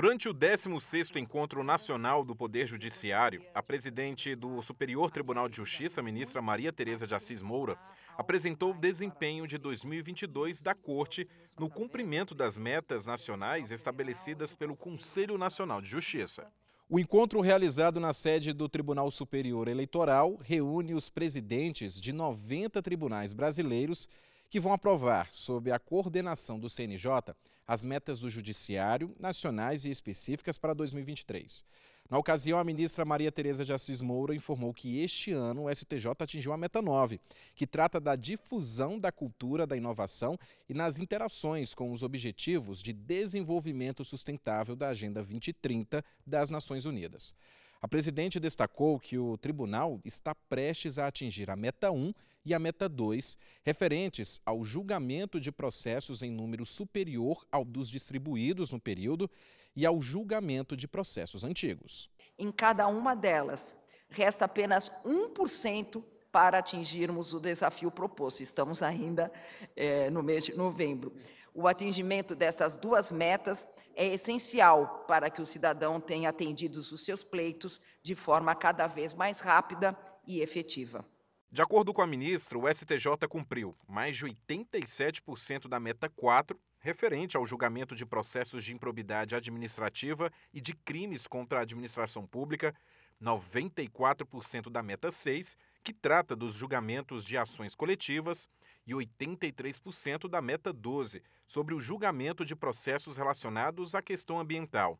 Durante o 16º Encontro Nacional do Poder Judiciário, a presidente do Superior Tribunal de Justiça, ministra Maria Tereza de Assis Moura, apresentou o desempenho de 2022 da Corte no cumprimento das metas nacionais estabelecidas pelo Conselho Nacional de Justiça. O encontro realizado na sede do Tribunal Superior Eleitoral reúne os presidentes de 90 tribunais brasileiros que vão aprovar, sob a coordenação do CNJ, as metas do Judiciário, nacionais e específicas para 2023. Na ocasião, a ministra Maria Tereza de Assis Moura informou que este ano o STJ atingiu a meta 9, que trata da difusão da cultura da inovação e nas interações com os objetivos de desenvolvimento sustentável da Agenda 2030 das Nações Unidas. A presidente destacou que o tribunal está prestes a atingir a meta 1 e a meta 2, referentes ao julgamento de processos em número superior ao dos distribuídos no período e ao julgamento de processos antigos. Em cada uma delas, resta apenas 1% para atingirmos o desafio proposto. Estamos ainda é, no mês de novembro. O atingimento dessas duas metas é essencial para que o cidadão tenha atendido os seus pleitos de forma cada vez mais rápida e efetiva. De acordo com a ministra, o STJ cumpriu mais de 87% da meta 4 referente ao julgamento de processos de improbidade administrativa e de crimes contra a administração pública, 94% da meta 6, que trata dos julgamentos de ações coletivas, e 83% da meta 12, sobre o julgamento de processos relacionados à questão ambiental.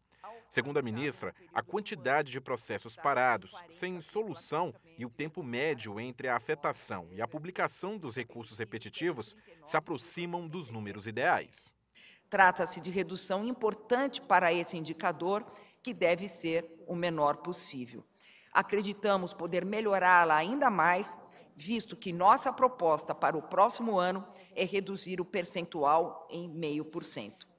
Segundo a ministra, a quantidade de processos parados, sem solução e o tempo médio entre a afetação e a publicação dos recursos repetitivos se aproximam dos números ideais. Trata-se de redução importante para esse indicador, que deve ser o menor possível. Acreditamos poder melhorá-la ainda mais, visto que nossa proposta para o próximo ano é reduzir o percentual em meio por cento.